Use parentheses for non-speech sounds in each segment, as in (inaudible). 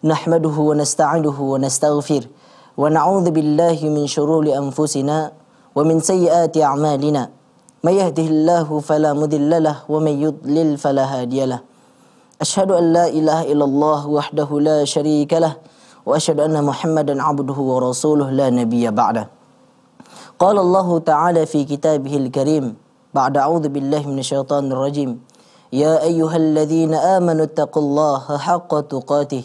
نحمده ونستعينه ونستغفره ونعوذ بالله من شرور أنفسنا ومن سيئات أعمالنا من يهده الله فلا مضل له ومن يضلل فلا هادي له أشهد أن لا إله إلا الله وحده لا شريك له وأشهد أن محمدا عبده ورسوله لا نبي بعده قال الله تعالى في كتابه الكريم بعد أعوذ بالله من الشيطان الرجيم يا أيها الذين آمنوا اتقوا الله حق تقاته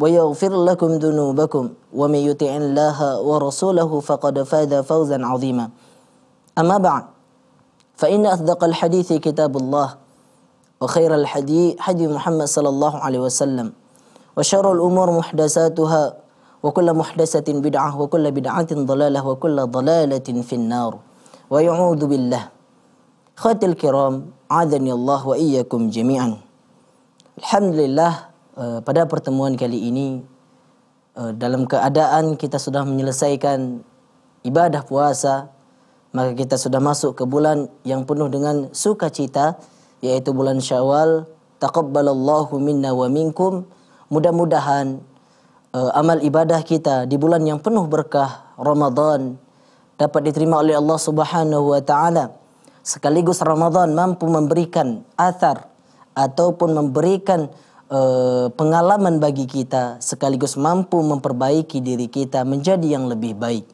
ويغفر لكم ذنوبكم ومن يطع الله ورسوله فقد فاز فوزا عظيما أما بعد فإن أصدق الحديث كتاب الله وخير الحديث حديث محمد صلى الله عليه وسلم وشر الأمور محدثاتها وكل محدثة بدعة وكل بدعة ضلالة وكل ضلالة في النار ويعوذ بالله خاتم الكرام عاذني الله وإياكم جميعا الحمد لله Eh, pada pertemuan kali ini uh, dalam keadaan kita sudah menyelesaikan ibadah puasa maka kita sudah masuk ke bulan yang penuh dengan sukacita yaitu bulan Syawal taqabbalallahu minna wa minkum mudah-mudahan uh, amal ibadah kita di bulan yang penuh berkah Ramadan dapat diterima oleh Allah Subhanahu wa taala sekaligus Ramadan mampu memberikan athar ataupun memberikan Eh, pengalaman bagi kita sekaligus mampu memperbaiki diri kita menjadi yang lebih baik.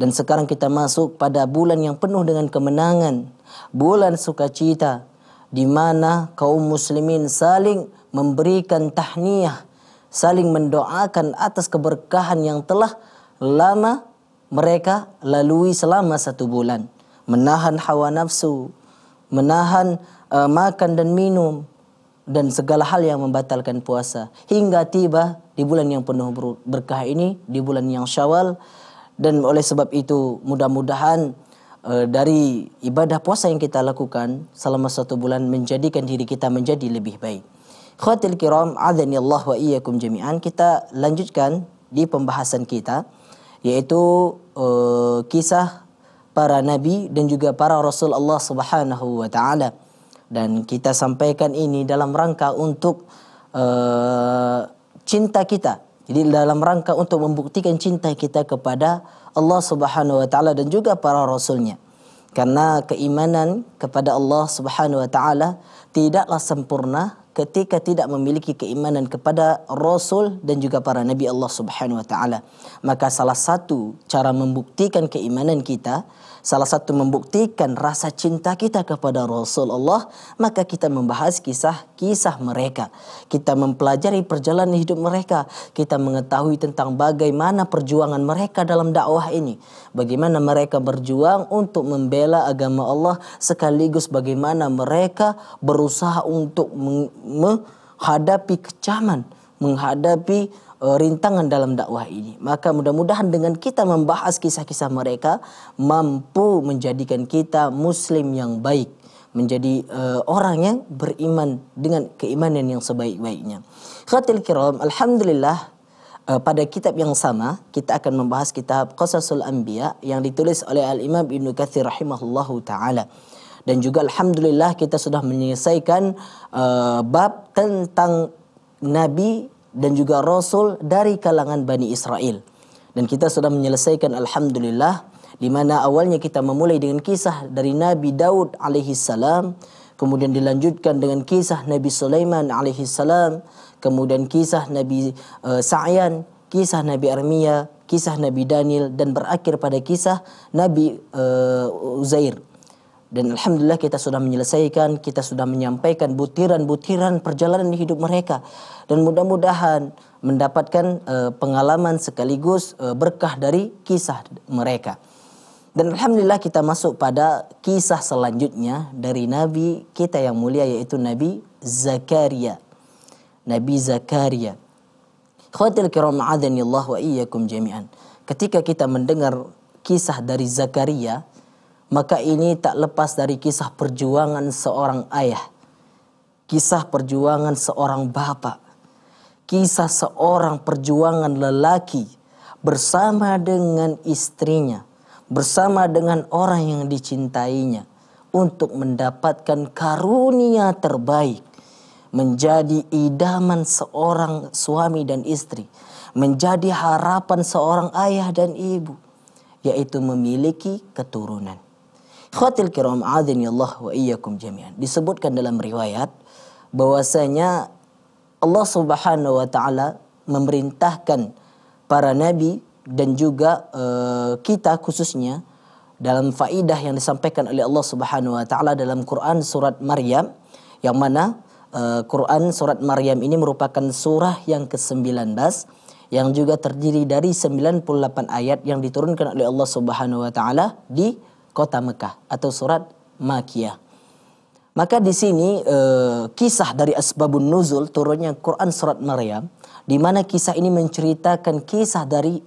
Dan sekarang kita masuk pada bulan yang penuh dengan kemenangan, bulan sukacita di mana kaum muslimin saling memberikan tahniah saling mendoakan atas keberkahan yang telah lama mereka lalui selama satu bulan. Menahan hawa nafsu, menahan uh, makan dan minum, dan segala hal yang membatalkan puasa hingga tiba di bulan yang penuh berkah ini di bulan yang Syawal dan oleh sebab itu mudah-mudahan eh, dari ibadah puasa yang kita lakukan selama satu bulan menjadikan diri kita menjadi lebih baik. Khawatil kiram adzani Allah wa iyyakum jami'an kita lanjutkan di pembahasan kita yaitu e, kisah para nabi dan juga para rasul Allah Subhanahu wa taala. dan kita sampaikan ini dalam rangka untuk uh, cinta kita jadi dalam rangka untuk membuktikan cinta kita kepada Allah Subhanahu wa taala dan juga para rasulnya karena keimanan kepada Allah Subhanahu wa taala tidaklah sempurna ketika tidak memiliki keimanan kepada rasul dan juga para nabi Allah Subhanahu wa taala maka salah satu cara membuktikan keimanan kita Salah satu membuktikan rasa cinta kita kepada Rasulullah, maka kita membahas kisah-kisah mereka. Kita mempelajari perjalanan hidup mereka. Kita mengetahui tentang bagaimana perjuangan mereka dalam dakwah ini. Bagaimana mereka berjuang untuk membela agama Allah sekaligus bagaimana mereka berusaha untuk menghadapi kecaman, menghadapi Eh, rintangan dalam dakwah ini. Maka mudah-mudahan dengan kita membahas kisah-kisah mereka mampu menjadikan kita muslim yang baik, menjadi uh, orang yang beriman dengan keimanan yang sebaik-baiknya. Khatil kiram, alhamdulillah uh, pada kitab yang sama kita akan membahas kitab Qasasul Anbiya yang ditulis oleh Al-Imam Ibnu Katsir rahimahullahu taala. Dan juga alhamdulillah kita sudah menyelesaikan uh, bab tentang nabi dan juga rasul dari kalangan Bani Israel. Dan kita sudah menyelesaikan alhamdulillah di mana awalnya kita memulai dengan kisah dari Nabi Daud alaihi salam, kemudian dilanjutkan dengan kisah Nabi Sulaiman alaihi salam, kemudian kisah Nabi uh, Sa'yan, kisah Nabi Armiyah, kisah Nabi Daniel dan berakhir pada kisah Nabi uh, Uzair. Dan Alhamdulillah kita sudah menyelesaikan, kita sudah menyampaikan butiran-butiran perjalanan hidup mereka. Dan mudah-mudahan mendapatkan uh, pengalaman sekaligus uh, berkah dari kisah mereka. Dan Alhamdulillah kita masuk pada kisah selanjutnya dari Nabi kita yang mulia yaitu Nabi Zakaria. Nabi Zakaria. Khawatir kiram wa iyyakum jami'an. Ketika kita mendengar kisah dari Zakaria, maka ini tak lepas dari kisah perjuangan seorang ayah, kisah perjuangan seorang bapak, kisah seorang perjuangan lelaki bersama dengan istrinya, bersama dengan orang yang dicintainya untuk mendapatkan karunia terbaik menjadi idaman seorang suami dan istri, menjadi harapan seorang ayah dan ibu, yaitu memiliki keturunan. Khatil kiram azim ya Allah wa iyyakum jami'an. Disebutkan dalam riwayat bahwasanya Allah Subhanahu wa taala memerintahkan para nabi dan juga uh, kita khususnya dalam faidah yang disampaikan oleh Allah Subhanahu wa taala dalam Quran surat Maryam yang mana uh, Quran surat Maryam ini merupakan surah yang ke-19 yang juga terdiri dari 98 ayat yang diturunkan oleh Allah Subhanahu wa taala di kota Mekah atau surat Makiyah. Maka di sini e, kisah dari asbabun nuzul turunnya Quran surat Maryam di mana kisah ini menceritakan kisah dari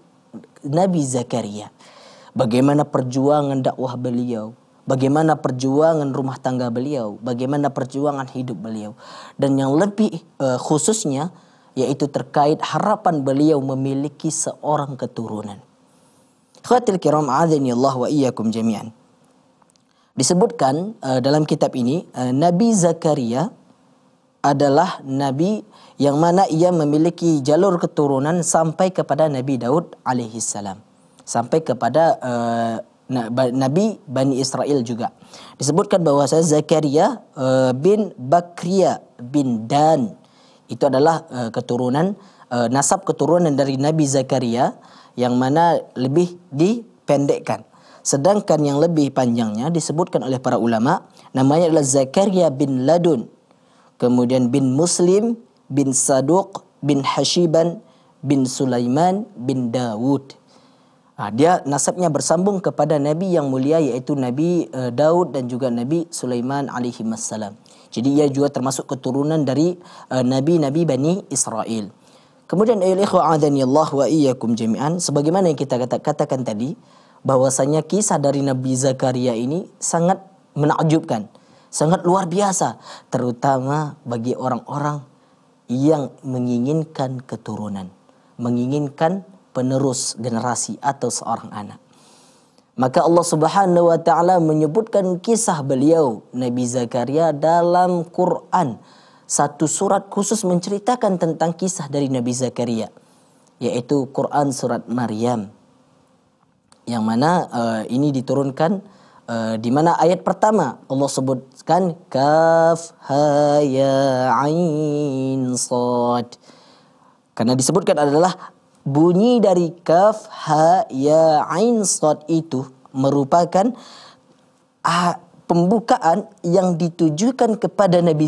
Nabi Zakaria. Bagaimana perjuangan dakwah beliau, bagaimana perjuangan rumah tangga beliau, bagaimana perjuangan hidup beliau. Dan yang lebih e, khususnya yaitu terkait harapan beliau memiliki seorang keturunan. Khatil kiram azani Allah wa iyyakum jami'an. Disebutkan uh, dalam kitab ini uh, Nabi Zakaria adalah nabi yang mana ia memiliki jalur keturunan sampai kepada Nabi Daud alaihi salam. Sampai kepada uh, Nabi Bani Israel juga disebutkan bahawa saya Zakaria uh, bin Bakria bin Dan itu adalah uh, keturunan uh, nasab keturunan dari Nabi Zakaria yang mana lebih dipendekkan. Sedangkan yang lebih panjangnya disebutkan oleh para ulama namanya adalah Zakaria bin Ladun. Kemudian bin Muslim bin Saduq bin Hashiban bin Sulaiman bin Dawud. dia nasabnya bersambung kepada Nabi yang mulia yaitu Nabi uh, Daud dan juga Nabi Sulaiman alaihi wassalam. Jadi ia juga termasuk keturunan dari eh, nabi-nabi Bani Israel. Kemudian ayol ikhwa Allah wa iyyakum jami'an. Sebagaimana yang kita katakan tadi, bahwasanya kisah dari Nabi Zakaria ini sangat menakjubkan. Sangat luar biasa. Terutama bagi orang-orang yang menginginkan keturunan. Menginginkan penerus generasi atau seorang anak. Maka Allah Subhanahu wa taala menyebutkan kisah beliau Nabi Zakaria dalam Quran satu surat khusus menceritakan tentang kisah dari Nabi Zakaria yaitu Quran surat Maryam yang mana uh, ini diturunkan uh, di mana ayat pertama Allah sebutkan kaf ha ya ain sad karena disebutkan adalah bunyi dari kaf ha ya ain sad itu merupakan uh, pembukaan yang ditujukan kepada Nabi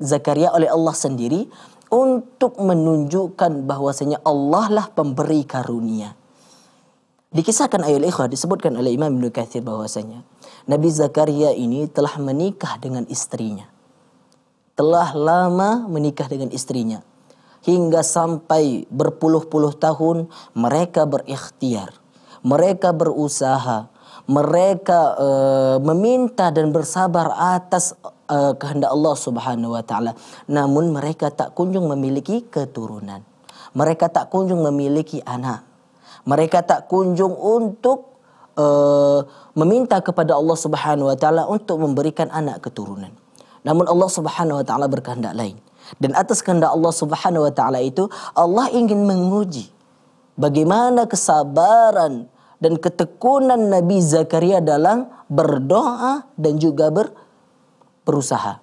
Zakaria oleh Allah sendiri untuk menunjukkan bahwasanya Allah lah pemberi karunia. Dikisahkan ayat ikhwah disebutkan oleh Imam Ibnu Katsir bahwasanya Nabi Zakaria ini telah menikah dengan istrinya. Telah lama menikah dengan istrinya hingga sampai berpuluh-puluh tahun mereka berikhtiar, mereka berusaha, mereka uh, meminta dan bersabar atas uh, kehendak Allah Subhanahu wa taala. Namun mereka tak kunjung memiliki keturunan. Mereka tak kunjung memiliki anak. Mereka tak kunjung untuk uh, meminta kepada Allah Subhanahu wa taala untuk memberikan anak keturunan. Namun Allah Subhanahu wa taala berkehendak lain. Dan atas kehendak Allah Subhanahu wa taala itu Allah ingin menguji bagaimana kesabaran dan ketekunan Nabi Zakaria dalam berdoa dan juga ber, berusaha.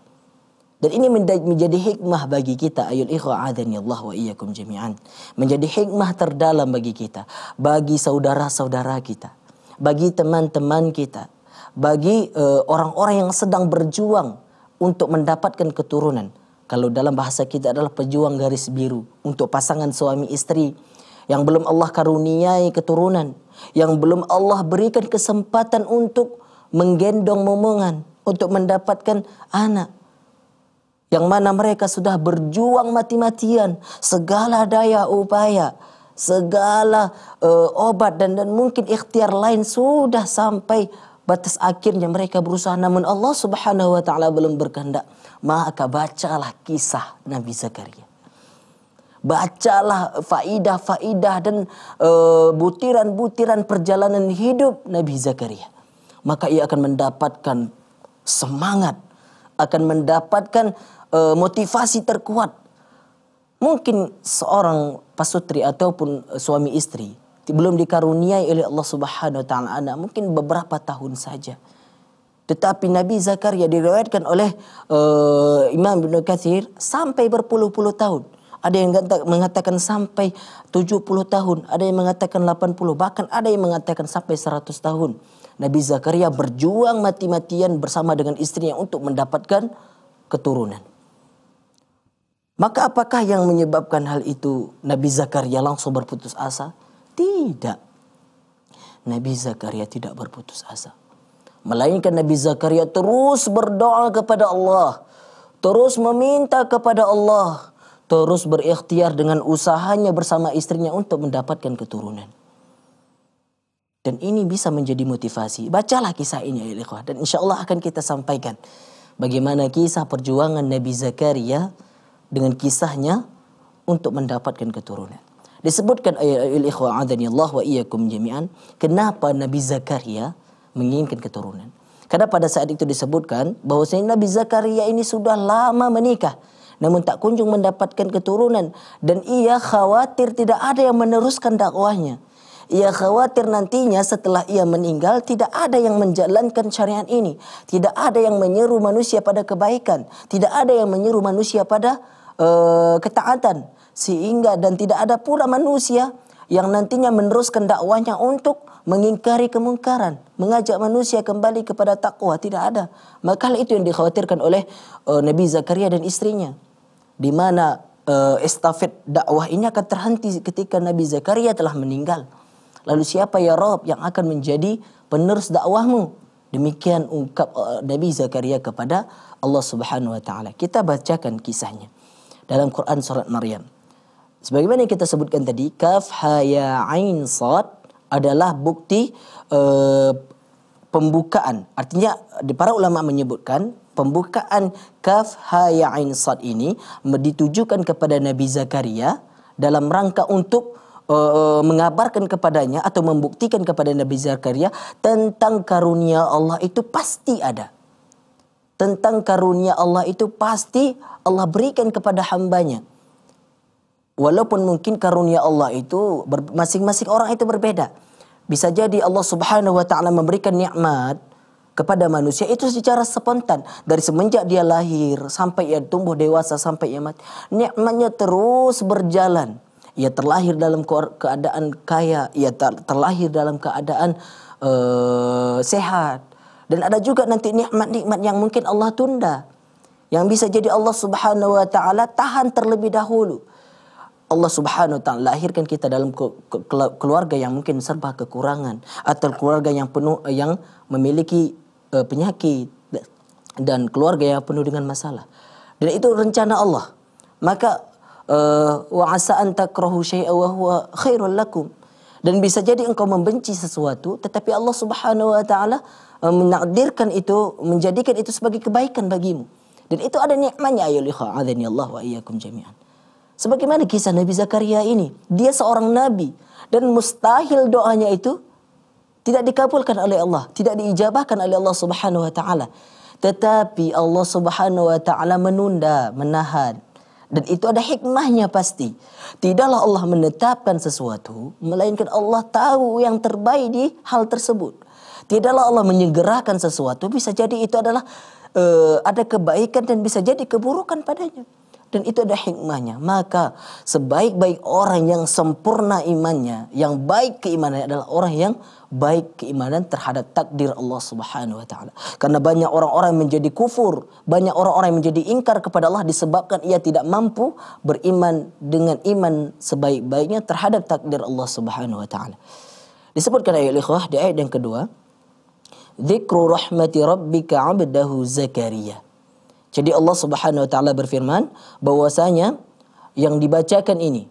Dan ini menjadi hikmah bagi kita. ayat ikhwa Allah wa iyyakum jami'an. Menjadi hikmah terdalam bagi kita. Bagi saudara-saudara kita. Bagi teman-teman kita. Bagi orang eh, orang-orang yang sedang berjuang untuk mendapatkan keturunan. Kalau dalam bahasa kita adalah pejuang garis biru untuk pasangan suami istri yang belum Allah karuniai keturunan, yang belum Allah berikan kesempatan untuk menggendong momongan, untuk mendapatkan anak. Yang mana mereka sudah berjuang mati-matian, segala daya upaya, segala uh, obat dan dan mungkin ikhtiar lain sudah sampai batas akhirnya mereka berusaha namun Allah Subhanahu wa taala belum berkehendak maka bacalah kisah Nabi Zakaria Bacalah faidah-faidah dan eh, butiran-butiran uh, perjalanan hidup Nabi Zakaria. Maka ia akan mendapatkan semangat, akan mendapatkan uh, motivasi terkuat. Mungkin seorang pasutri ataupun eh, suami istri belum dikaruniai oleh Allah Subhanahu wa taala mungkin beberapa tahun saja. Tetapi Nabi Zakaria diriwayatkan oleh uh, Imam Ibnu Katsir sampai berpuluh-puluh tahun. Ada yang mengatakan sampai 70 tahun, ada yang mengatakan 80, bahkan ada yang mengatakan sampai 100 tahun. Nabi Zakaria berjuang mati-matian bersama dengan istrinya untuk mendapatkan keturunan. Maka apakah yang menyebabkan hal itu Nabi Zakaria langsung berputus asa? Tidak. Nabi Zakaria tidak berputus asa. Melainkan Nabi Zakaria terus berdoa kepada Allah. Terus meminta kepada Allah terus berikhtiar dengan usahanya bersama istrinya untuk mendapatkan keturunan. Dan ini bisa menjadi motivasi. Bacalah kisah ini ya ikhwah. Dan insya Allah akan kita sampaikan. Bagaimana kisah perjuangan Nabi Zakaria dengan kisahnya untuk mendapatkan keturunan. Disebutkan ayat ikhwah Allah wa iyakum jami'an. Kenapa Nabi Zakaria menginginkan keturunan. Karena pada saat itu disebutkan bahwa Nabi Zakaria ini sudah lama menikah namun tak kunjung mendapatkan keturunan dan ia khawatir tidak ada yang meneruskan dakwahnya. Ia khawatir nantinya setelah ia meninggal tidak ada yang menjalankan syariat ini, tidak ada yang menyeru manusia pada kebaikan, tidak ada yang menyeru manusia pada uh, ketaatan sehingga dan tidak ada pula manusia yang nantinya meneruskan dakwahnya untuk mengingkari kemungkaran, mengajak manusia kembali kepada takwa tidak ada. Maka itu yang dikhawatirkan oleh uh, Nabi Zakaria dan istrinya di mana uh, estafet dakwah ini akan terhenti ketika Nabi Zakaria telah meninggal. Lalu siapa ya Rob yang akan menjadi penerus dakwahmu? Demikian ungkap uh, Nabi Zakaria kepada Allah Subhanahu wa taala. Kita bacakan kisahnya dalam Quran surat Maryam. Sebagaimana yang kita sebutkan tadi, kaf ha ya, ain sad adalah bukti uh, pembukaan. Artinya para ulama menyebutkan pembukaan kaf ha ya ain sad ini ditujukan kepada Nabi Zakaria dalam rangka untuk uh, mengabarkan kepadanya atau membuktikan kepada Nabi Zakaria tentang karunia Allah itu pasti ada. Tentang karunia Allah itu pasti Allah berikan kepada hambanya. Walaupun mungkin karunia Allah itu masing-masing orang itu berbeda. Bisa jadi Allah Subhanahu wa taala memberikan nikmat kepada manusia itu secara spontan dari semenjak dia lahir sampai ia tumbuh dewasa sampai ia mati nikmatnya terus berjalan ia terlahir dalam keadaan kaya ia terlahir dalam keadaan uh, sehat dan ada juga nanti nikmat-nikmat yang mungkin Allah tunda yang bisa jadi Allah Subhanahu wa taala tahan terlebih dahulu Allah Subhanahu wa taala lahirkan kita dalam keluarga yang mungkin serba kekurangan atau keluarga yang penuh yang memiliki e, penyakit dan keluarga yang penuh dengan masalah. Dan itu rencana Allah. Maka eh, wa asa an wa khairul lakum. Dan bisa jadi engkau membenci sesuatu tetapi Allah Subhanahu wa taala eh, menakdirkan itu menjadikan itu sebagai kebaikan bagimu. Dan itu ada nikmatnya ayo adzani Allah wa iyyakum jami'an. Sebagaimana kisah Nabi Zakaria ini, dia seorang nabi dan mustahil doanya itu tidak dikabulkan oleh Allah, tidak diijabahkan oleh Allah Subhanahu wa taala. Tetapi Allah Subhanahu wa taala menunda, menahan. Dan itu ada hikmahnya pasti. Tidaklah Allah menetapkan sesuatu, melainkan Allah tahu yang terbaik di hal tersebut. Tidaklah Allah menyegerakan sesuatu, bisa jadi itu adalah uh, ada kebaikan dan bisa jadi keburukan padanya dan itu ada hikmahnya. Maka sebaik-baik orang yang sempurna imannya, yang baik keimanannya adalah orang yang baik keimanan terhadap takdir Allah Subhanahu wa taala. Karena banyak orang-orang menjadi kufur, banyak orang-orang menjadi ingkar kepada Allah disebabkan ia tidak mampu beriman dengan iman sebaik-baiknya terhadap takdir Allah Subhanahu wa taala. Disebutkan ayat ikhwah di ayat yang kedua, "Dzikru rahmati rabbika 'abdahu Zakaria." Jadi Allah Subhanahu wa taala berfirman bahwasanya yang dibacakan ini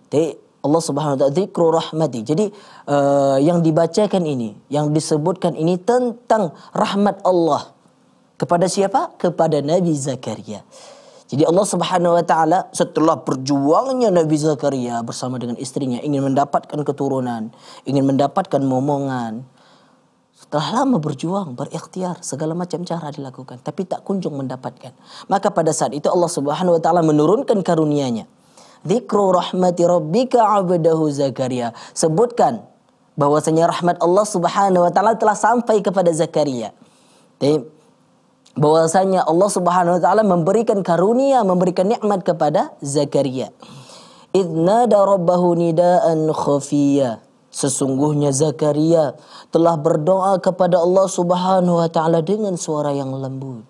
Allah Subhanahu wa taala zikru rahmati. Jadi uh, yang dibacakan ini, yang disebutkan ini tentang rahmat Allah kepada siapa? Kepada Nabi Zakaria. Jadi Allah Subhanahu wa taala setelah perjuangannya Nabi Zakaria bersama dengan istrinya ingin mendapatkan keturunan, ingin mendapatkan momongan, telah lama berjuang, berikhtiar, segala macam cara dilakukan, tapi tak kunjung mendapatkan. Maka pada saat itu Allah Subhanahu wa taala menurunkan karunia-Nya. Dzikru rahmati rabbika 'abdahu Zakaria. Sebutkan bahwasanya rahmat Allah Subhanahu wa taala telah sampai kepada Zakaria. bahwasanya Allah Subhanahu wa taala memberikan karunia, memberikan nikmat kepada Zakaria. Idnada rabbahu nidaan khafiyah Sesungguhnya Zakaria telah berdoa kepada Allah Subhanahu wa taala dengan suara yang lembut.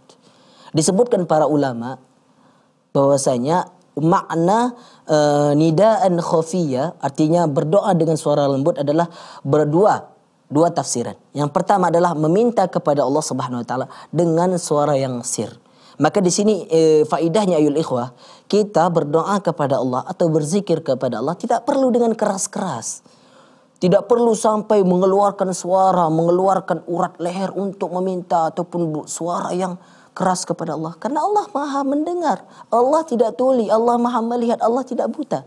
Disebutkan para ulama bahwasanya makna e, nidaan khafiyah artinya berdoa dengan suara lembut adalah berdua dua tafsiran. Yang pertama adalah meminta kepada Allah Subhanahu wa taala dengan suara yang sir. Maka di sini e, eh, faidahnya ayul ikhwah, kita berdoa kepada Allah atau berzikir kepada Allah tidak perlu dengan keras-keras. Tidak perlu sampai mengeluarkan suara, mengeluarkan urat leher untuk meminta ataupun suara yang keras kepada Allah. Karena Allah maha mendengar. Allah tidak tuli, Allah maha melihat, Allah tidak buta.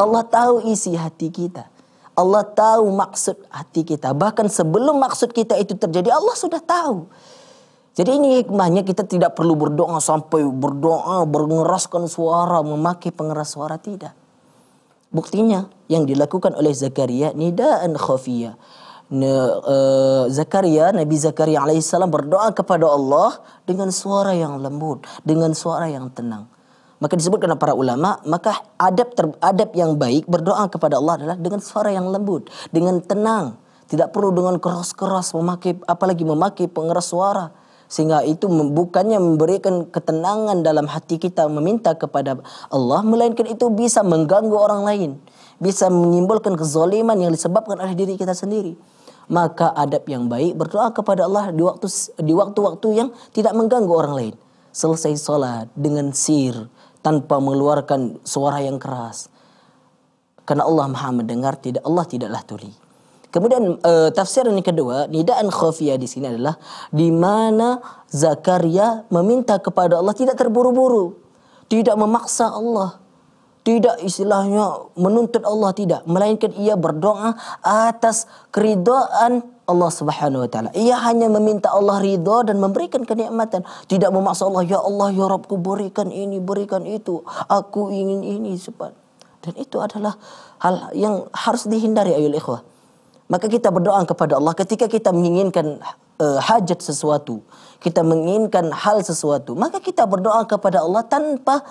Allah tahu isi hati kita. Allah tahu maksud hati kita. Bahkan sebelum maksud kita itu terjadi, Allah sudah tahu. Jadi ini hikmahnya kita tidak perlu berdoa sampai berdoa, mengeraskan suara, memakai pengeras suara, tidak. Buktinya yang dilakukan oleh Zakaria nidaan khafiya. Eh, Zakaria Nabi Zakaria alaihissalam berdoa kepada Allah dengan suara yang lembut, dengan suara yang tenang. Maka disebutkan para ulama, maka adab ter, adab yang baik berdoa kepada Allah adalah dengan suara yang lembut, dengan tenang, tidak perlu dengan keras-keras memakai apalagi memakai pengeras suara sehingga itu bukannya memberikan ketenangan dalam hati kita meminta kepada Allah melainkan itu bisa mengganggu orang lain bisa menimbulkan kezaliman yang disebabkan oleh diri kita sendiri maka adab yang baik berdoa kepada Allah di waktu di waktu-waktu yang tidak mengganggu orang lain selesai sholat dengan sir tanpa mengeluarkan suara yang keras karena Allah Maha mendengar tidak Allah tidaklah tuli Kemudian eh, tafsir yang kedua, nidaan khafiyah di sini adalah di mana Zakaria meminta kepada Allah tidak terburu-buru, tidak memaksa Allah, tidak istilahnya menuntut Allah tidak, melainkan ia berdoa atas keridoan Allah Subhanahu wa taala. Ia hanya meminta Allah ridha dan memberikan kenikmatan, tidak memaksa Allah, ya Allah ya Rabbku berikan ini, berikan itu, aku ingin ini sebab. Dan itu adalah hal yang harus dihindari ayol ikhwah. Maka kita berdoa kepada Allah ketika kita menginginkan uh, hajat sesuatu, kita menginginkan hal sesuatu, maka kita berdoa kepada Allah tanpa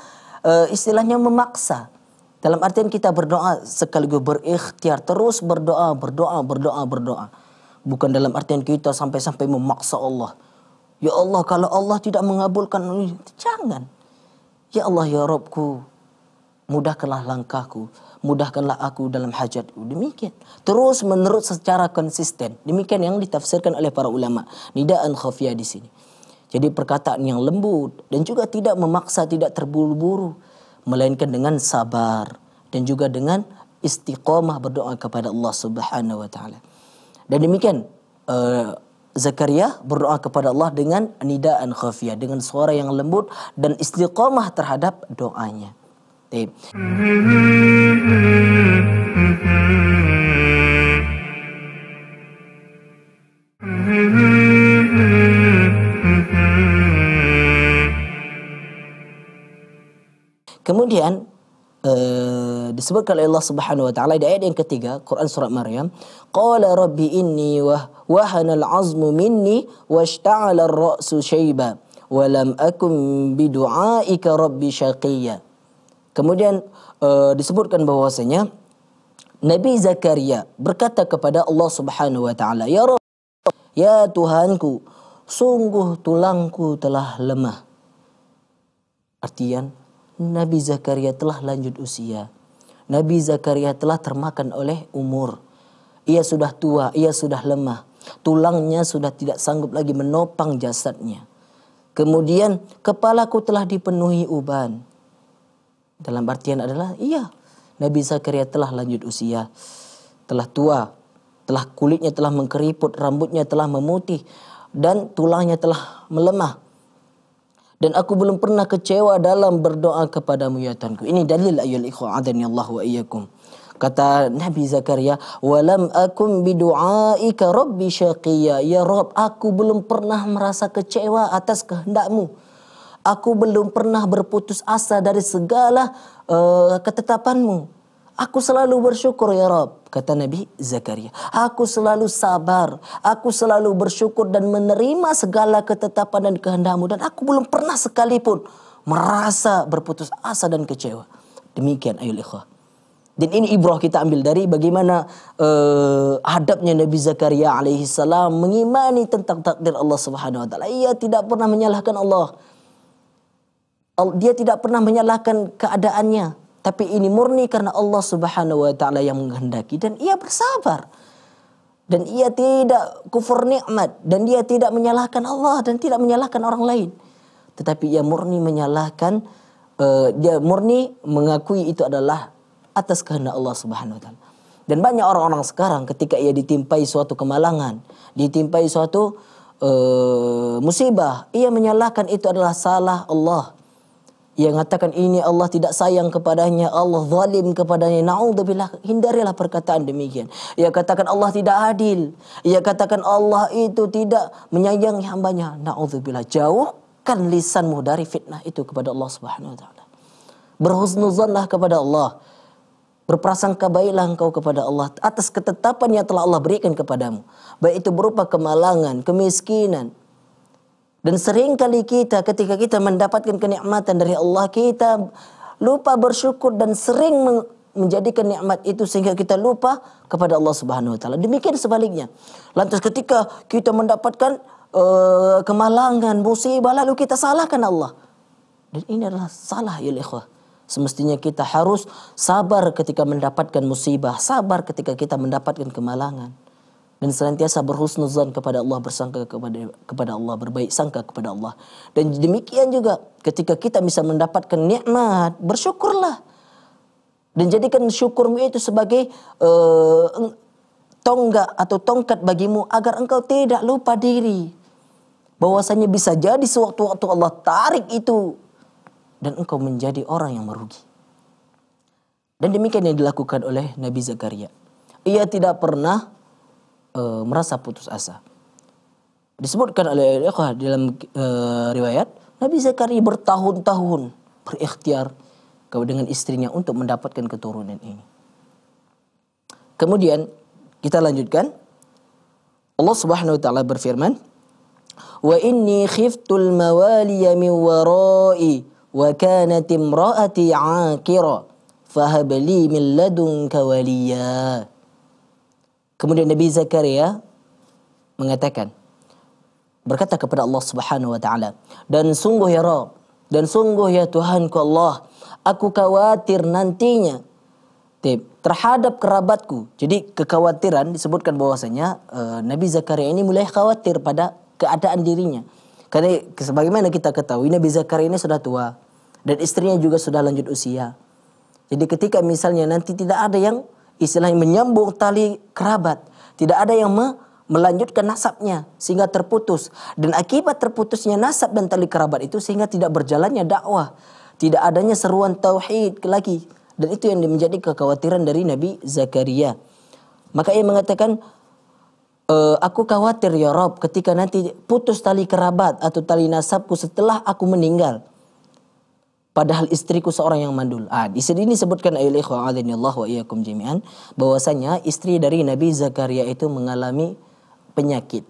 uh, istilahnya memaksa. Dalam artian kita berdoa sekaligus berikhtiar terus berdoa, berdoa, berdoa, berdoa. Bukan dalam artian kita sampai-sampai memaksa Allah. Ya Allah kalau Allah tidak mengabulkan ini, jangan. Ya Allah ya Robku, mudahkanlah langkahku mudahkanlah aku dalam hajat Demikian. Terus menerus secara konsisten. Demikian yang ditafsirkan oleh para ulama. Nidaan khafiyah di sini. Jadi perkataan yang lembut dan juga tidak memaksa, tidak terburu-buru. Melainkan dengan sabar dan juga dengan istiqomah berdoa kepada Allah subhanahu wa ta'ala. Dan demikian uh, eh, Zakaria berdoa kepada Allah dengan nidaan khafiyah. Dengan suara yang lembut dan istiqomah terhadap doanya. طيب Kemudian Uh, disebutkan oleh Allah Subhanahu wa taala di ayat yang ketiga Quran surat Maryam qala rabbi inni wa wahana al-azmu minni washta'ala ar-ra'su shayba wa lam akun bidu'aika rabbi shaqiyya Kemudian uh, disebutkan bahwasanya Nabi Zakaria berkata kepada Allah Subhanahu wa taala, "Ya Rabb, ya Tuhanku, sungguh tulangku telah lemah." Artian Nabi Zakaria telah lanjut usia. Nabi Zakaria telah termakan oleh umur. Ia sudah tua, ia sudah lemah. Tulangnya sudah tidak sanggup lagi menopang jasadnya. Kemudian kepalaku telah dipenuhi uban dalam artian adalah iya Nabi Zakaria telah lanjut usia, telah tua, telah kulitnya telah mengkeriput, rambutnya telah memutih dan tulangnya telah melemah. Dan aku belum pernah kecewa dalam berdoa kepadamu ya Tuhanku. Ini dalil ayat ikhwa adani Allah wa iyyakum. Kata Nabi Zakaria, "Walam akum bidu'aika rabbi syaqiyya." Ya Rabb, aku belum pernah merasa kecewa atas kehendakmu Aku belum pernah berputus asa dari segala uh, ketetapanmu. Aku selalu bersyukur ya Rob, kata Nabi Zakaria. Aku selalu sabar, aku selalu bersyukur dan menerima segala ketetapan dan kehendakmu. Dan aku belum pernah sekalipun merasa berputus asa dan kecewa. Demikian ayol ikhwah. Dan ini ibrah kita ambil dari bagaimana uh, hadapnya Nabi Zakaria alaihi salam mengimani tentang takdir Allah Subhanahu wa taala. Ia tidak pernah menyalahkan Allah dia tidak pernah menyalahkan keadaannya, tapi ini murni karena Allah Subhanahu wa taala yang menghendaki dan ia bersabar. Dan ia tidak kufur nikmat dan dia tidak menyalahkan Allah dan tidak menyalahkan orang lain. Tetapi ia murni menyalahkan uh, dia murni mengakui itu adalah atas kehendak Allah Subhanahu wa taala. Dan banyak orang-orang sekarang ketika ia ditimpai suatu kemalangan, ditimpai suatu uh, musibah, ia menyalahkan itu adalah salah Allah yang mengatakan ini Allah tidak sayang kepadanya, Allah zalim kepadanya. Nauzubillah, hindarilah perkataan demikian. Ia katakan Allah tidak adil. Ia katakan Allah itu tidak menyayangi hambanya. Nauzubillah, jauhkan lisanmu dari fitnah itu kepada Allah Subhanahu wa taala. Berhusnuzanlah kepada Allah. Berprasangka baiklah engkau kepada Allah atas ketetapan yang telah Allah berikan kepadamu. Baik itu berupa kemalangan, kemiskinan, dan sering kali kita ketika kita mendapatkan kenikmatan dari Allah kita lupa bersyukur dan sering menjadikan nikmat itu sehingga kita lupa kepada Allah Subhanahu wa taala. Demikian sebaliknya. Lantas ketika kita mendapatkan uh, kemalangan, musibah lalu kita salahkan Allah. Dan ini adalah salah ya ikhwah. Semestinya kita harus sabar ketika mendapatkan musibah, sabar ketika kita mendapatkan kemalangan dan senantiasa berhusnuzan kepada Allah bersangka kepada kepada Allah berbaik sangka kepada Allah dan demikian juga ketika kita bisa mendapatkan nikmat bersyukurlah dan jadikan syukurmu itu sebagai uh, tonggak atau tongkat bagimu agar engkau tidak lupa diri bahwasanya bisa jadi sewaktu-waktu Allah tarik itu dan engkau menjadi orang yang merugi dan demikian yang dilakukan oleh Nabi Zakaria ia tidak pernah e, merasa putus asa. Disebutkan oleh Al-Iqah dalam e, riwayat Nabi Zakaria bertahun-tahun berikhtiar dengan istrinya untuk mendapatkan keturunan ini. Kemudian kita lanjutkan Allah Subhanahu wa taala berfirman Wa inni khiftul mawaliya min warai wa kanat imraati akira fahab li min ladunka waliya Kemudian Nabi Zakaria mengatakan, berkata kepada Allah Subhanahu wa taala, "Dan sungguh ya Rabb, dan sungguh ya Tuhanku Allah, aku khawatir nantinya terhadap kerabatku. Jadi kekhawatiran disebutkan bahwasanya eh, Nabi Zakaria ini mulai khawatir pada keadaan dirinya. Karena sebagaimana kita ketahui Nabi Zakaria ini sudah tua dan istrinya juga sudah lanjut usia. Jadi ketika misalnya nanti tidak ada yang istilahnya menyambung tali kerabat. Tidak ada yang me melanjutkan nasabnya sehingga terputus dan akibat terputusnya nasab dan tali kerabat itu sehingga tidak berjalannya dakwah, tidak adanya seruan tauhid lagi dan itu yang menjadi kekhawatiran dari Nabi Zakaria. Maka ia mengatakan e, aku khawatir ya Rob ketika nanti putus tali kerabat atau tali nasabku setelah aku meninggal. Padahal istriku seorang yang mandul. Ah, di sini disebutkan ayat ikhwa Allah wa iyyakum jami'an bahwasanya istri dari Nabi Zakaria itu mengalami penyakit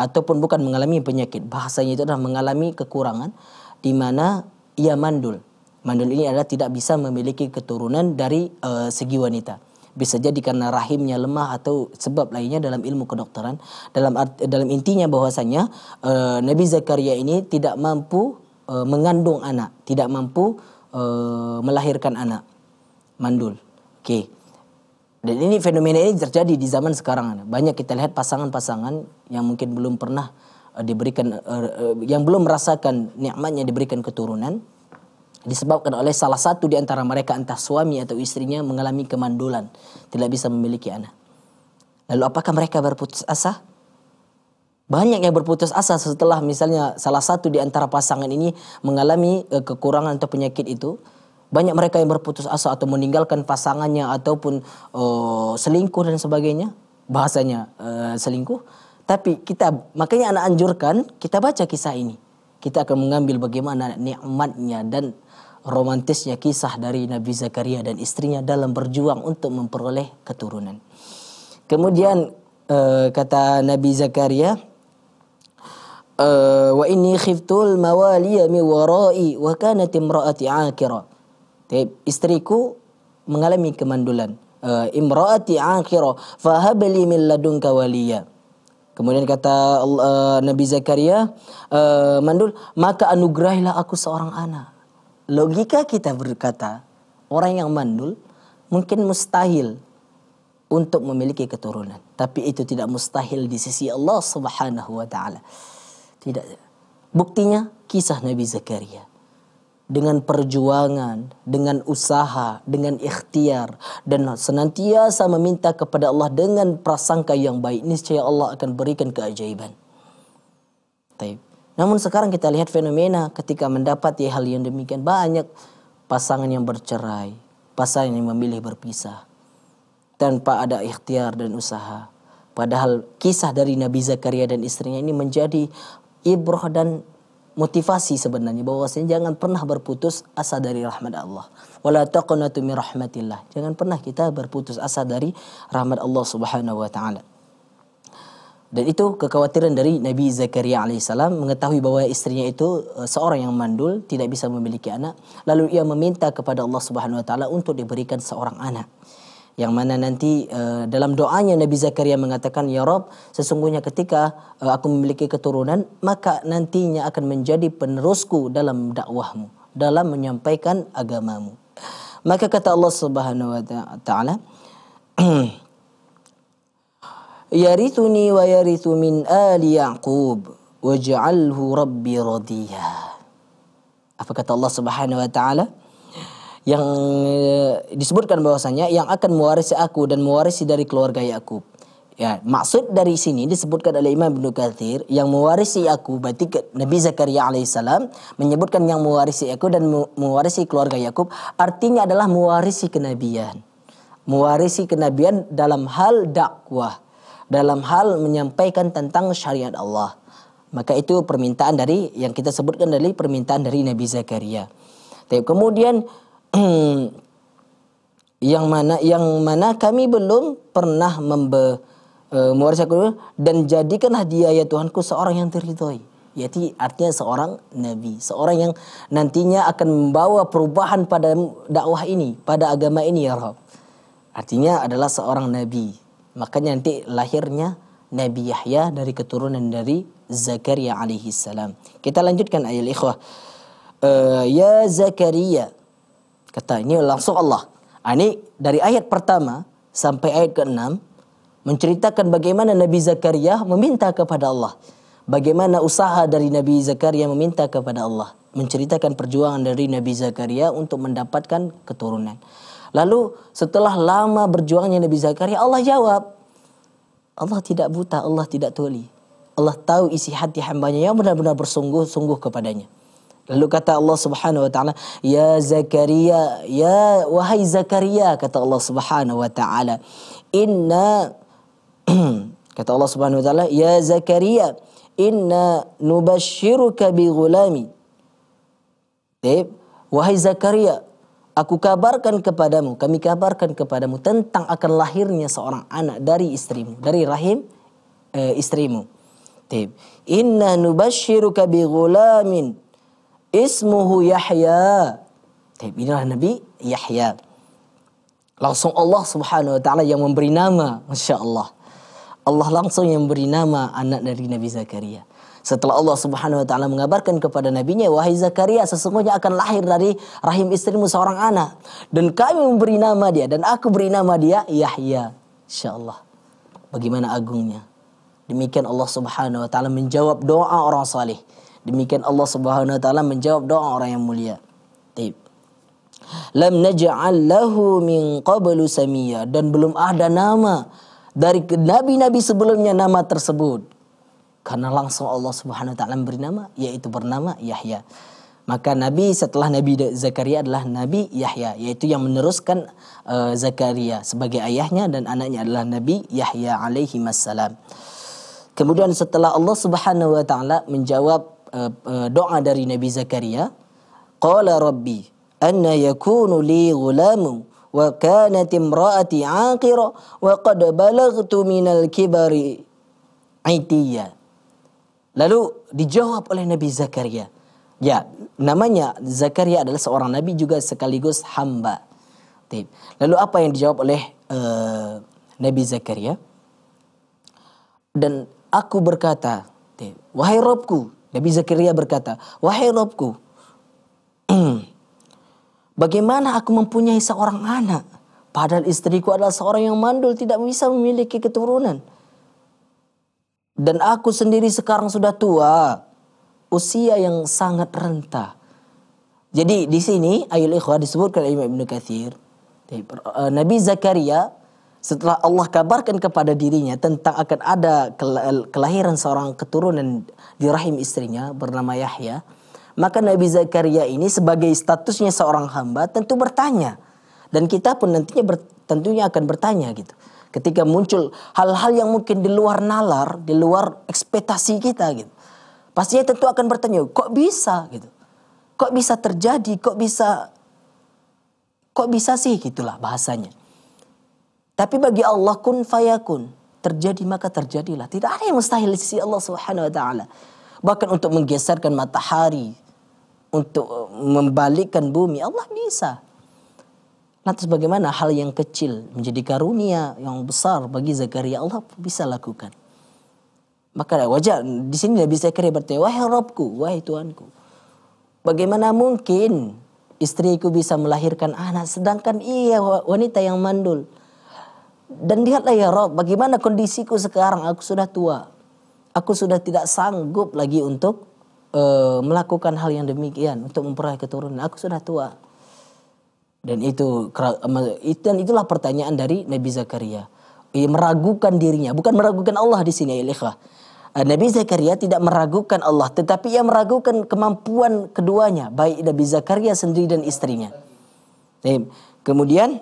ataupun bukan mengalami penyakit. Bahasanya itu adalah mengalami kekurangan di mana ia mandul. Mandul ini adalah tidak bisa memiliki keturunan dari uh, segi wanita. Bisa jadi karena rahimnya lemah atau sebab lainnya dalam ilmu kedokteran. Dalam dalam intinya bahwasanya uh, Nabi Zakaria ini tidak mampu e, mengandung anak, tidak mampu e, melahirkan anak. Mandul. Oke. Okay. Dan ini fenomena ini terjadi di zaman sekarang. Banyak kita lihat pasangan-pasangan yang mungkin belum pernah e, diberikan e, e, yang belum merasakan nikmatnya diberikan keturunan disebabkan oleh salah satu di antara mereka entah suami atau istrinya mengalami kemandulan, tidak bisa memiliki anak. Lalu apakah mereka berputus asa? banyak yang berputus asa setelah misalnya salah satu di antara pasangan ini mengalami eh, kekurangan atau penyakit itu banyak mereka yang berputus asa atau meninggalkan pasangannya ataupun uh, selingkuh dan sebagainya bahasanya uh, selingkuh tapi kita makanya anak anjurkan kita baca kisah ini kita akan mengambil bagaimana nikmatnya dan romantisnya kisah dari Nabi Zakaria dan istrinya dalam berjuang untuk memperoleh keturunan kemudian uh, kata Nabi Zakaria uh, wa inni khiftul mawaliya mi warai wa kanat imraati akira. Istriku mengalami kemandulan. Uh, imraati akira fahabli min ladunka waliya. Kemudian kata uh, Nabi Zakaria, uh, mandul, maka anugerahilah aku seorang anak. Logika kita berkata, orang yang mandul mungkin mustahil untuk memiliki keturunan, tapi itu tidak mustahil di sisi Allah Subhanahu wa taala. Tidak. Buktinya kisah Nabi Zakaria. Dengan perjuangan, dengan usaha, dengan ikhtiar. Dan senantiasa meminta kepada Allah dengan prasangka yang baik. Niscaya Allah akan berikan keajaiban. Taib. Namun sekarang kita lihat fenomena ketika mendapat ya hal yang demikian. Banyak pasangan yang bercerai, pasangan yang memilih berpisah. Tanpa ada ikhtiar dan usaha. Padahal kisah dari Nabi Zakaria dan istrinya ini menjadi ibroh dan motivasi sebenarnya bahwasanya jangan pernah berputus asa dari rahmat Allah. Wala taqnatu min rahmatillah. Jangan pernah kita berputus asa dari rahmat Allah Subhanahu wa taala. Dan itu kekhawatiran dari Nabi Zakaria alaihissalam mengetahui bahwa istrinya itu eh, seorang yang mandul, tidak bisa memiliki anak, lalu ia meminta kepada Allah Subhanahu wa taala untuk diberikan seorang anak yang mana nanti uh, dalam doanya Nabi Zakaria mengatakan ya Rob sesungguhnya ketika uh, aku memiliki keturunan maka nantinya akan menjadi penerusku dalam dakwahmu dalam menyampaikan agamamu maka kata Allah Subhanahu wa taala (clears throat) yarithuni wa yarithu min ali yaqub waj'alhu rabbi radiya apa kata Allah Subhanahu wa taala yang eh, disebutkan bahwasanya yang akan mewarisi aku dan mewarisi dari keluarga Yakub. Ya, maksud dari sini disebutkan oleh Imam Ibnu Katsir yang mewarisi aku berarti Nabi Zakaria alaihissalam menyebutkan yang mewarisi aku dan mewarisi keluarga Yakub artinya adalah mewarisi kenabian. Mewarisi kenabian dalam hal dakwah, dalam hal menyampaikan tentang syariat Allah. Maka itu permintaan dari yang kita sebutkan dari permintaan dari Nabi Zakaria. tapi Kemudian Hmm. yang mana yang mana kami belum pernah membe uh, dan jadikanlah dia ya Tuhanku seorang yang teridoi yaitu artinya seorang nabi, seorang yang nantinya akan membawa perubahan pada dakwah ini, pada agama ini ya Rob. Artinya adalah seorang nabi. Makanya nanti lahirnya Nabi Yahya dari keturunan dari Zakaria alaihi salam. Kita lanjutkan ayat ikhwah. Uh, ya Zakaria Kata ini langsung Allah. Ah, ini dari ayat pertama sampai ayat ke-6 menceritakan bagaimana Nabi Zakaria meminta kepada Allah. Bagaimana usaha dari Nabi Zakaria meminta kepada Allah. Menceritakan perjuangan dari Nabi Zakaria untuk mendapatkan keturunan. Lalu setelah lama berjuangnya Nabi Zakaria, Allah jawab. Allah tidak buta, Allah tidak tuli. Allah tahu isi hati hambanya yang benar-benar bersungguh-sungguh kepadanya. Lalu kata Allah Subhanahu wa taala, "Ya Zakaria, ya wahai Zakaria," kata Allah Subhanahu wa taala, "Inna" (clears throat) kata Allah Subhanahu wa taala, "Ya Zakaria, inna nubashshiruka bi ghulami." wahai Zakaria, aku kabarkan kepadamu, kami kabarkan kepadamu tentang akan lahirnya seorang anak dari istrimu, dari rahim e, istrimu. Baik, inna nubashshiruka bi ghulamin Ismuhu Yahya. Tapi inilah Nabi Yahya. Langsung Allah subhanahu wa ta'ala yang memberi nama. Masya Allah. Allah langsung yang memberi nama anak dari Nabi Zakaria. Setelah Allah Subhanahu wa taala mengabarkan kepada nabinya, "Wahai Zakaria, sesungguhnya akan lahir dari rahim istrimu seorang anak dan kami memberi nama dia dan aku beri nama dia Yahya." Insyaallah. Bagaimana agungnya. Demikian Allah Subhanahu wa taala menjawab doa orang saleh. Demikian Allah Subhanahu wa taala menjawab doa orang yang mulia. Taib. Lam naj'al lahu min qablu samia dan belum ada nama dari nabi-nabi sebelumnya nama tersebut. Karena langsung Allah Subhanahu wa taala memberi nama yaitu bernama Yahya. Maka nabi setelah Nabi Zakaria adalah Nabi Yahya yaitu yang meneruskan uh, Zakaria sebagai ayahnya dan anaknya adalah Nabi Yahya alaihi wassalam. Kemudian setelah Allah Subhanahu wa taala menjawab Eh, eh, doa dari Nabi Zakaria, "Qala Rabbi, anna yakunu li ghulamu wa kanat imra'ati 'aqira wa qad balaghtu minal kibari aitiya. Lalu dijawab oleh Nabi Zakaria, Ya, namanya Zakaria adalah seorang nabi juga sekaligus hamba. Lalu apa yang dijawab oleh uh, Nabi Zakaria? Dan aku berkata, wahai Robku, Nabi Zakaria berkata, "Wahai Robku, (clears throat) bagaimana aku mempunyai seorang anak padahal istriku adalah seorang yang mandul tidak bisa memiliki keturunan?" Dan aku sendiri sekarang sudah tua, usia yang sangat renta. Jadi di sini ayat ikhwah disebutkan Imam Ibnu Katsir. Eh, Nabi Zakaria setelah Allah kabarkan kepada dirinya tentang akan ada kelahiran seorang keturunan di rahim istrinya bernama Yahya, maka Nabi Zakaria ini sebagai statusnya seorang hamba tentu bertanya dan kita pun nantinya ber, tentunya akan bertanya gitu. Ketika muncul hal-hal yang mungkin di luar nalar, di luar ekspektasi kita gitu. Pastinya tentu akan bertanya, kok bisa gitu? Kok bisa terjadi? Kok bisa kok bisa sih gitulah bahasanya. Tapi bagi Allah kun fayakun. Terjadi maka terjadilah. Tidak ada yang mustahil di sisi Allah Subhanahu wa taala. Bahkan untuk menggeserkan matahari, untuk uh, membalikkan bumi, Allah bisa. Lantas bagaimana hal yang kecil menjadi karunia yang besar bagi Zakaria Allah bisa lakukan. Maka wajar di sini Nabi Zakaria bertanya, wahai Robku, wahai Tuanku. Bagaimana mungkin istriku bisa melahirkan anak sedangkan ia wanita yang mandul. Dan lihatlah ya Rob, bagaimana kondisiku sekarang? Aku sudah tua. Aku sudah tidak sanggup lagi untuk uh, melakukan hal yang demikian, untuk memperoleh keturunan. Aku sudah tua. Dan itu dan itulah pertanyaan dari Nabi Zakaria. Ia meragukan dirinya, bukan meragukan Allah di sini ya ikhwah. Eh, Nabi Zakaria tidak meragukan Allah, tetapi ia meragukan kemampuan keduanya, baik Nabi Zakaria sendiri dan istrinya. Kemudian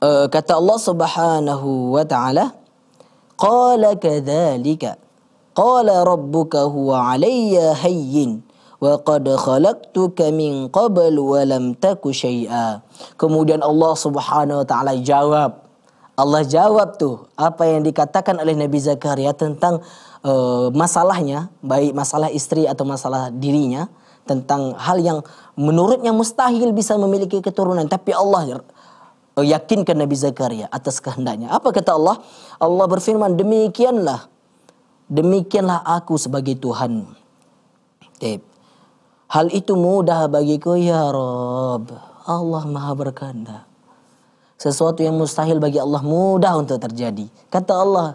Eh, kata Allah Subhanahu wa taala qala kadzalika qala rabbuka huwa alayya hayyin wa qad khalaqtuka min qabl wa lam taku syai'a kemudian Allah Subhanahu wa taala jawab Allah jawab tuh apa yang dikatakan oleh Nabi Zakaria tentang uh, masalahnya baik masalah istri atau masalah dirinya tentang hal yang menurutnya mustahil bisa memiliki keturunan tapi Allah Eh, yakinkan Nabi Zakaria atas kehendaknya. Apa kata Allah? Allah berfirman, demikianlah. Demikianlah aku sebagai Tuhan. Tip. Hal itu mudah bagiku ya Rob. Allah maha berkanda Sesuatu yang mustahil bagi Allah mudah untuk terjadi. Kata Allah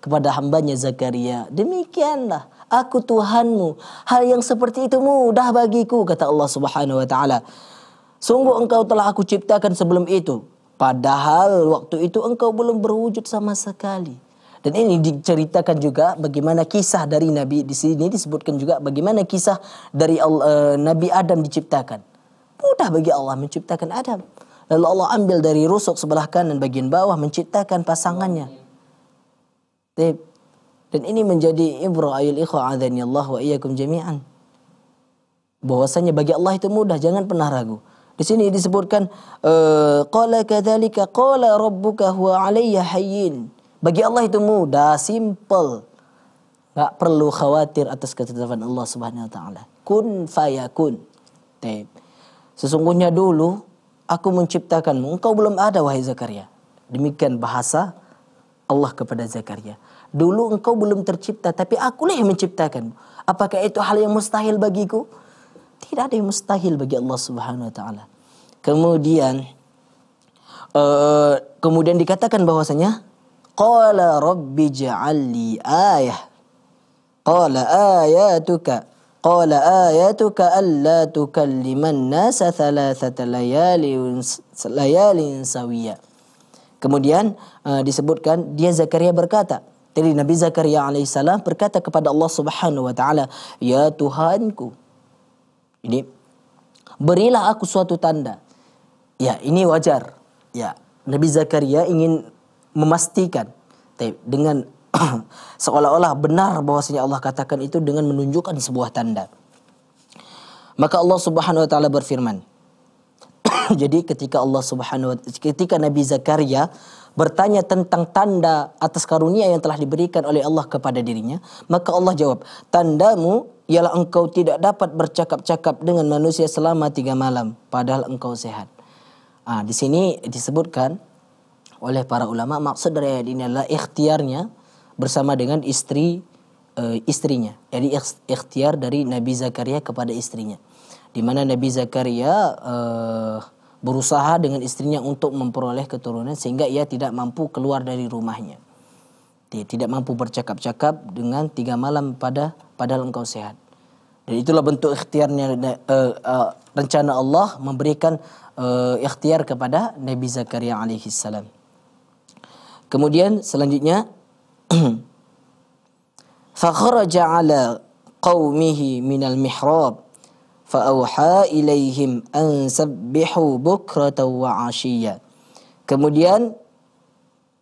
kepada hambanya Zakaria, demikianlah aku Tuhanmu. Hal yang seperti itu mudah bagiku, kata Allah subhanahu wa ta'ala. Sungguh engkau telah aku ciptakan sebelum itu Padahal waktu itu engkau belum berwujud sama sekali. Dan ini diceritakan juga bagaimana kisah dari Nabi di sini disebutkan juga bagaimana kisah dari Allah, eh, Nabi Adam diciptakan. Mudah bagi Allah menciptakan Adam. Lalu Allah ambil dari rusuk sebelah kanan bagian bawah menciptakan pasangannya. Dan ini menjadi ibrah ayul ikhwa adhanillah wa iyyakum jami'an. Bahwasanya bagi Allah itu mudah, jangan pernah ragu. Di sini disebutkan eh, qala kadzalika qala rabbuka huwa alayya hayyin. Bagi Allah itu mudah, simple. Gak perlu khawatir atas ketetapan Allah Subhanahu wa taala. Kun fayakun. Sesungguhnya dulu aku menciptakanmu, engkau belum ada wahai Zakaria. Demikian bahasa Allah kepada Zakaria. Dulu engkau belum tercipta, tapi akulah yang menciptakanmu. Apakah itu hal yang mustahil bagiku? Tidak ada yang mustahil bagi Allah Subhanahu wa taala. Kemudian uh, kemudian dikatakan bahwasanya qala rabbi ja'alli ayah. Qala ayatuka qala ayatuka alla tukalliman nasa thalathata layalin layalin sawiya. Kemudian uh, disebutkan dia Zakaria berkata, jadi Nabi Zakaria alaihissalam berkata kepada Allah Subhanahu wa taala, "Ya Tuhanku, ini berilah aku suatu tanda." Ya, ini wajar. Ya, Nabi Zakaria ingin memastikan dengan (clears throat) seolah-olah benar bahwasanya Allah katakan itu dengan menunjukkan sebuah tanda. Maka Allah Subhanahu wa taala berfirman. (clears throat) Jadi ketika Allah Subhanahu wa ketika Nabi Zakaria bertanya tentang tanda atas karunia yang telah diberikan oleh Allah kepada dirinya, maka Allah jawab, "Tandamu ialah engkau tidak dapat bercakap-cakap dengan manusia selama tiga malam, padahal engkau sehat." Ah, di sini disebutkan oleh para ulama maksud dari ayat ini adalah ikhtiarnya bersama dengan istri e, istrinya. Jadi ikhtiar dari Nabi Zakaria kepada istrinya. Di mana Nabi Zakaria e, berusaha dengan istrinya untuk memperoleh keturunan sehingga ia tidak mampu keluar dari rumahnya. Dia tidak mampu bercakap-cakap dengan tiga malam pada padahal engkau sehat. Dan itulah bentuk ikhtiarnya e, e, rencana Allah memberikan uh, ikhtiar kepada Nabi Zakaria alaihi salam. Kemudian selanjutnya (clears throat) fa kharaja ala qaumihi min al mihrab fa awha ilaihim an sabbihu bukrata wa ashiya. Kemudian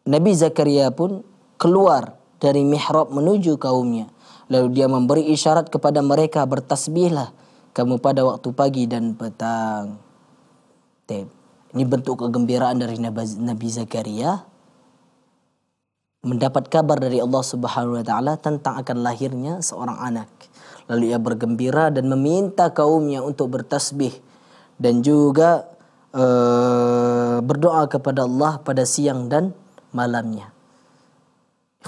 Nabi Zakaria pun keluar dari mihrab menuju kaumnya. Lalu dia memberi isyarat kepada mereka bertasbihlah kamu pada waktu pagi dan petang. Ini bentuk kegembiraan dari Nabi Zakaria mendapat kabar dari Allah Subhanahu wa taala tentang akan lahirnya seorang anak. Lalu ia bergembira dan meminta kaumnya untuk bertasbih dan juga e, berdoa kepada Allah pada siang dan malamnya.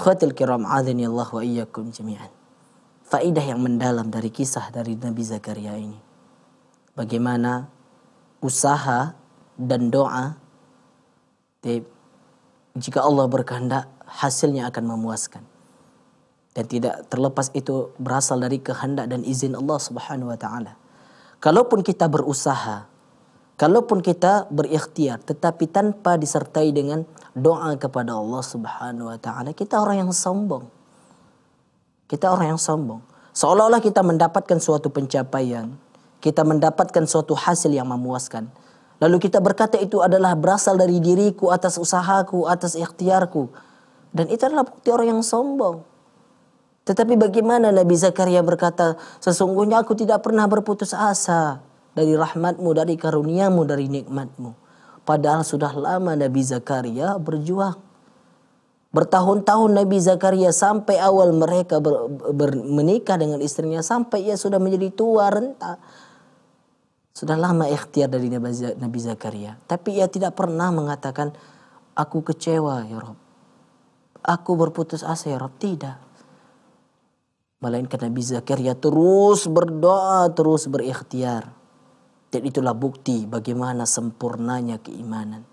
Khatil kiram Allah wa iyyakum jami'an. Faidah yang mendalam dari kisah dari Nabi Zakaria ini. Bagaimana usaha dan doa jika Allah berkehendak hasilnya akan memuaskan dan tidak terlepas itu berasal dari kehendak dan izin Allah Subhanahu wa taala. Kalaupun kita berusaha, kalaupun kita berikhtiar tetapi tanpa disertai dengan doa kepada Allah Subhanahu wa taala, kita orang yang sombong. Kita orang yang sombong. Seolah-olah kita mendapatkan suatu pencapaian, kita mendapatkan suatu hasil yang memuaskan. Lalu kita berkata itu adalah berasal dari diriku atas usahaku, atas ikhtiarku. Dan itu adalah bukti orang yang sombong. Tetapi bagaimana Nabi Zakaria berkata, sesungguhnya aku tidak pernah berputus asa dari rahmatmu, dari karuniamu, dari nikmatmu. Padahal sudah lama Nabi Zakaria berjuang. Bertahun-tahun Nabi Zakaria sampai awal mereka ber, ber, menikah dengan istrinya sampai ia sudah menjadi tua renta. Sudah lama ikhtiar dari Nabi Zakaria. Tapi ia tidak pernah mengatakan, aku kecewa ya Rob. Aku berputus asa ya Rob. Tidak. Melainkan Nabi Zakaria terus berdoa, terus berikhtiar. Dan itulah bukti bagaimana sempurnanya keimanan.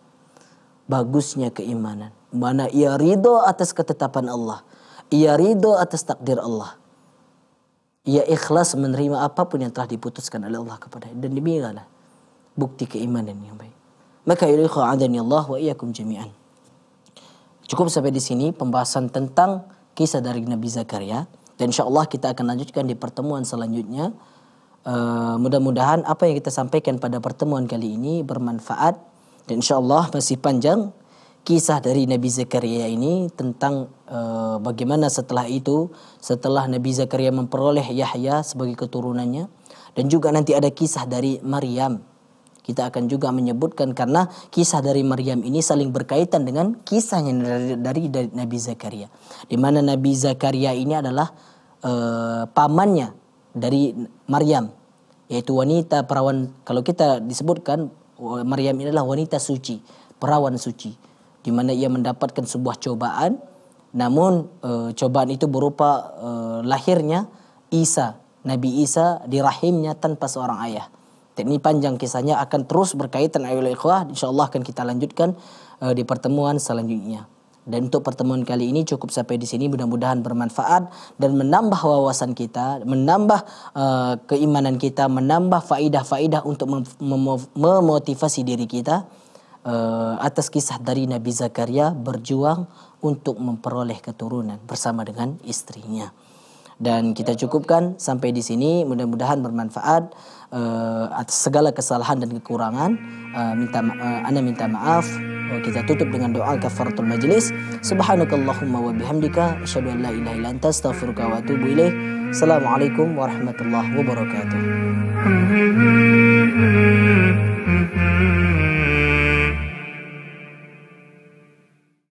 Bagusnya keimanan. Mana ia ridho atas ketetapan Allah. Ia ridho atas takdir Allah ia ikhlas menerima apapun yang telah diputuskan oleh Allah kepada dan demikianlah bukti keimanan yang baik. Maka ilikhu adani Allah wa iyakum jami'an. Cukup sampai di sini pembahasan tentang kisah dari Nabi Zakaria dan insya Allah kita akan lanjutkan di pertemuan selanjutnya. Uh, mudah-mudahan apa yang kita sampaikan pada pertemuan kali ini bermanfaat dan insya Allah masih panjang kisah dari Nabi Zakaria ini tentang e, bagaimana setelah itu setelah Nabi Zakaria memperoleh Yahya sebagai keturunannya dan juga nanti ada kisah dari Maryam. Kita akan juga menyebutkan karena kisah dari Maryam ini saling berkaitan dengan kisahnya dari, dari, dari Nabi Zakaria. Di mana Nabi Zakaria ini adalah e, pamannya dari Maryam yaitu wanita perawan kalau kita disebutkan Maryam ini adalah wanita suci, perawan suci di mana ia mendapatkan sebuah cobaan namun e, cobaan itu berupa e, lahirnya Isa Nabi Isa di rahimnya tanpa seorang ayah ini panjang kisahnya akan terus berkaitan ayol ikhwah insyaallah akan kita lanjutkan e, di pertemuan selanjutnya dan untuk pertemuan kali ini cukup sampai di sini mudah-mudahan bermanfaat dan menambah wawasan kita, menambah uh, keimanan kita, menambah faidah-faidah untuk mem memotivasi diri kita uh, atas kisah dari Nabi Zakaria berjuang untuk memperoleh keturunan bersama dengan istrinya. Dan kita cukupkan sampai di sini. Mudah-mudahan bermanfaat uh, atas segala kesalahan dan kekurangan. Uh, minta uh, Anda minta maaf. Uh, kita tutup dengan doa kafaratul majlis. Subhanakallahumma wa bihamdika Asyadu an la ilaha illa anta astaghfiruka wa atubu ilaik. Assalamualaikum warahmatullahi wabarakatuh.